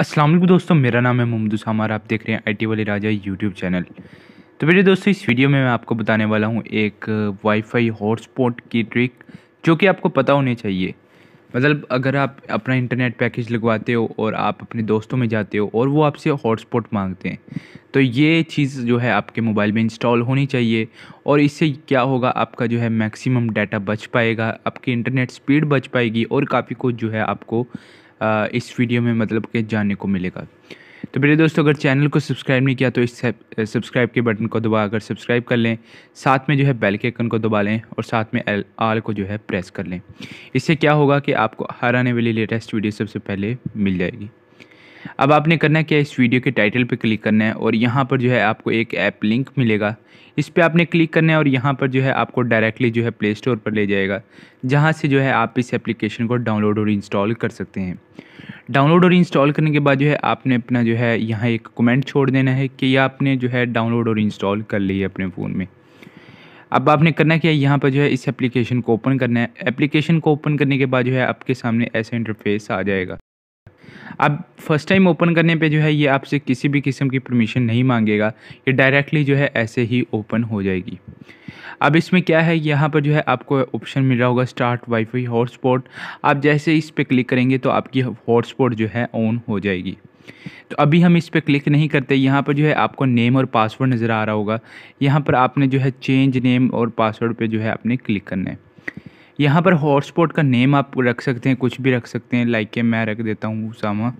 अस्सलाम वालेकुम दोस्तों मेरा नाम है मुमदू सामार आप देख रहे हैं आईटी वाले राजा यूट्यूब चैनल तो मेरे दोस्तों इस वीडियो में मैं आपको बताने वाला हूँ एक वाईफाई हॉटस्पॉट की ट्रिक जो कि आपको पता होने चाहिए मतलब अगर आप अपना इंटरनेट पैकेज लगवाते हो और आप अपने दोस्तों में जाते हो और वो आपसे हॉटस्पॉट मांगते हैं तो ये चीज़ जो है आपके मोबाइल में इंस्टॉल होनी चाहिए और इससे क्या होगा आपका जो है मैक्सिमम डाटा बच पाएगा आपकी इंटरनेट स्पीड बच पाएगी और काफ़ी कुछ जो है आपको इस वीडियो में मतलब के जानने को मिलेगा तो मेरे दोस्तों अगर चैनल को सब्सक्राइब नहीं किया तो इस सब्सक्राइब के बटन को दबा कर सब्सक्राइब कर लें साथ में जो है बेल के आइकन को दबा लें और साथ में एल आल को जो है प्रेस कर लें इससे क्या होगा कि आपको हर आने वाली लेटेस्ट वीडियो सबसे पहले मिल जाएगी अब आपने करना क्या इस वीडियो के टाइटल पे क्लिक करना है और यहाँ पर जो है आपको एक ऐप लिंक मिलेगा इस पर आपने क्लिक करना है और यहाँ पर जो है आपको डायरेक्टली जो है प्ले स्टोर पर ले जाएगा जहाँ से जो है आप इस एप्लीकेशन को डाउनलोड और इंस्टॉल कर सकते हैं डाउनलोड और इंस्टॉल करने के बाद जो है आपने अपना जो है यहाँ एक कमेंट छोड़ देना है कि यह आपने जो है डाउनलोड और इंस्टॉल कर ली है अपने फ़ोन में अब आपने करना क्या है यहाँ पर जो है इस एप्लीकेशन को ओपन करना है एप्लीकेशन को ओपन करने के बाद जो है आपके सामने ऐसा इंटरफेस आ जाएगा अब फर्स्ट टाइम ओपन करने पे जो है ये आपसे किसी भी किस्म की परमिशन नहीं मांगेगा ये डायरेक्टली जो है ऐसे ही ओपन हो जाएगी अब इसमें क्या है यहाँ पर जो है आपको ऑप्शन मिल रहा होगा स्टार्ट वाईफाई हॉटस्पॉट आप जैसे इस पर क्लिक करेंगे तो आपकी हॉटस्पॉट जो है ऑन हो जाएगी तो अभी हम इस पर क्लिक नहीं करते यहाँ पर जो है आपको नेम और पासवर्ड नज़र आ रहा होगा यहाँ पर आपने जो है चेंज नेम और पासवर्ड पे जो है आपने क्लिक करना है यहाँ पर हॉटस्पॉट का नेम आप रख सकते हैं कुछ भी रख सकते हैं लाइक के मैं रख देता हूँ उसामा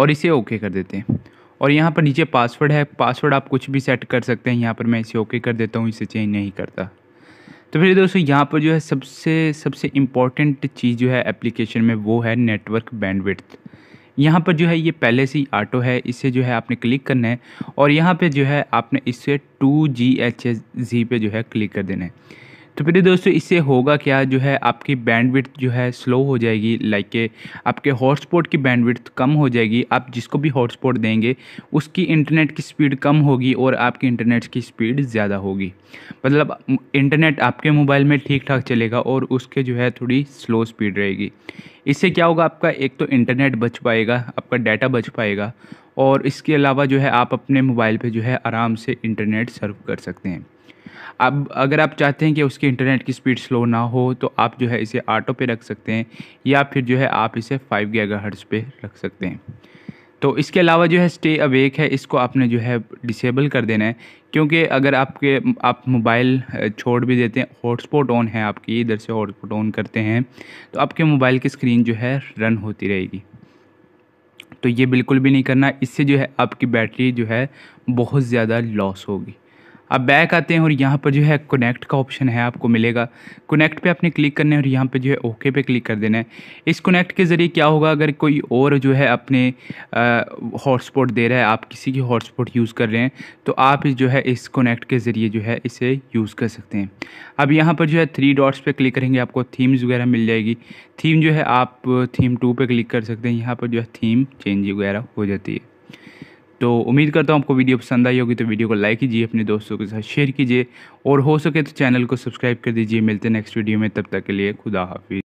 और इसे ओके कर देते हैं और यहाँ पर नीचे पासवर्ड है पासवर्ड आप कुछ भी सेट कर सकते हैं यहाँ पर मैं इसे ओके कर देता हूँ इसे चेंज नहीं करता तो फिर दोस्तों यहाँ पर जो है सबसे सबसे इम्पॉर्टेंट चीज़ जो है एप्लीकेशन में वो है नेटवर्क बैंडविड्थ यहाँ पर जो है ये पहले से ही ऑटो है इससे जो है आपने क्लिक करना है और यहाँ पे जो है आपने इससे two G H S G पे जो है क्लिक कर देना है तो फिर दोस्तों इससे होगा क्या जो है आपकी बैंडविड्थ जो है स्लो हो जाएगी लाइक के आपके हॉटस्पॉट की बैंडविड्थ कम हो जाएगी आप जिसको भी हॉटस्पॉट देंगे उसकी इंटरनेट की स्पीड कम होगी और आपकी इंटरनेट की स्पीड ज़्यादा होगी मतलब इंटरनेट आपके मोबाइल में ठीक ठाक चलेगा और उसके जो है थोड़ी स्लो स्पीड रहेगी इससे क्या होगा आपका एक तो इंटरनेट बच पाएगा आपका डाटा बच पाएगा और इसके अलावा जो है आप अपने मोबाइल पे जो है आराम से इंटरनेट सर्व कर सकते हैं अब अगर आप चाहते हैं कि उसकी इंटरनेट की स्पीड स्लो ना हो तो आप जो है इसे ऑटो पे रख सकते हैं या फिर जो है आप इसे फाइव गीगा हर्ट्स पे रख सकते हैं तो इसके अलावा जो है स्टे अवेक है इसको आपने जो है डिसेबल कर देना है क्योंकि अगर आपके आप मोबाइल छोड़ भी देते हैं हॉटस्पॉट ऑन है आपकी इधर से हॉटस्पॉट ऑन करते हैं तो आपके मोबाइल की स्क्रीन जो है रन होती रहेगी तो ये बिल्कुल भी नहीं करना इससे जो है आपकी बैटरी जो है बहुत ज़्यादा लॉस होगी आप बैक आते हैं और यहाँ पर जो है कनेक्ट का ऑप्शन है आपको मिलेगा कनेक्ट पे आपने क्लिक करना है और यहाँ पे जो है ओके पे क्लिक कर देना है इस कनेक्ट के ज़रिए क्या होगा अगर कोई और जो है अपने हॉटस्पॉट दे रहा है आप किसी की हॉटस्पॉट यूज़ कर रहे हैं तो आप जो है इस कनेक्ट के ज़रिए जो है इसे यूज़ कर सकते हैं अब यहाँ पर जो है थ्री डॉट्स पर क्लिक करेंगे आपको थीम्स वगैरह मिल जाएगी थीम जो है आप थीम टू पर क्लिक कर सकते हैं यहाँ पर जो है थीम चेंज वगैरह हो जाती है तो उम्मीद करता हूँ आपको वीडियो पसंद आई होगी तो वीडियो को लाइक कीजिए अपने दोस्तों के साथ शेयर कीजिए और हो सके तो चैनल को सब्सक्राइब कर दीजिए मिलते हैं नेक्स्ट वीडियो में तब तक के लिए खुदा हाफिज़